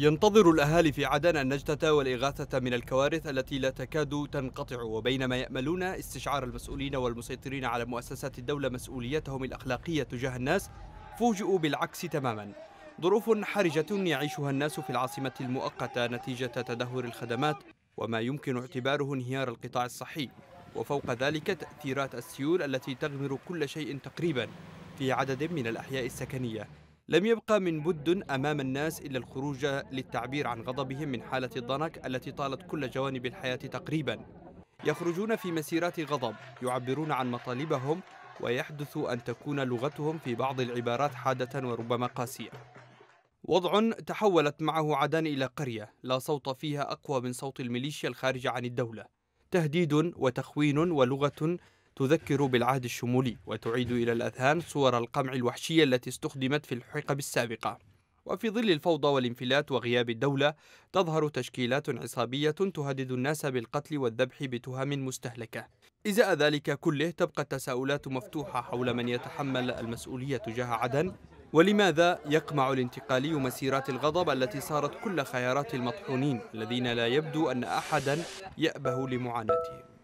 ينتظر الأهالي في عدن النجدة والإغاثة من الكوارث التي لا تكاد تنقطع وبينما يأملون استشعار المسؤولين والمسيطرين على مؤسسات الدولة مسؤوليتهم الأخلاقية تجاه الناس فوجئوا بالعكس تماما ظروف حرجة يعيشها الناس في العاصمة المؤقتة نتيجة تدهور الخدمات وما يمكن اعتباره انهيار القطاع الصحي وفوق ذلك تأثيرات السيول التي تغمر كل شيء تقريبا في عدد من الأحياء السكنية لم يبقى من بد أمام الناس إلا الخروج للتعبير عن غضبهم من حالة الضنك التي طالت كل جوانب الحياة تقريبا يخرجون في مسيرات غضب يعبرون عن مطالبهم ويحدث أن تكون لغتهم في بعض العبارات حادة وربما قاسية وضع تحولت معه عدن إلى قرية لا صوت فيها أقوى من صوت الميليشيا الخارجة عن الدولة تهديد وتخوين ولغة تذكر بالعهد الشمولي وتعيد إلى الأذهان صور القمع الوحشية التي استخدمت في الحقب السابقة وفي ظل الفوضى والانفلات وغياب الدولة تظهر تشكيلات عصابية تهدد الناس بالقتل والذبح بتهم مستهلكة إزاء ذلك كله تبقى التساؤلات مفتوحة حول من يتحمل المسؤولية تجاه عدن ولماذا يقمع الانتقالي مسيرات الغضب التي صارت كل خيارات المطحونين الذين لا يبدو أن أحدا يأبه لمعاناتهم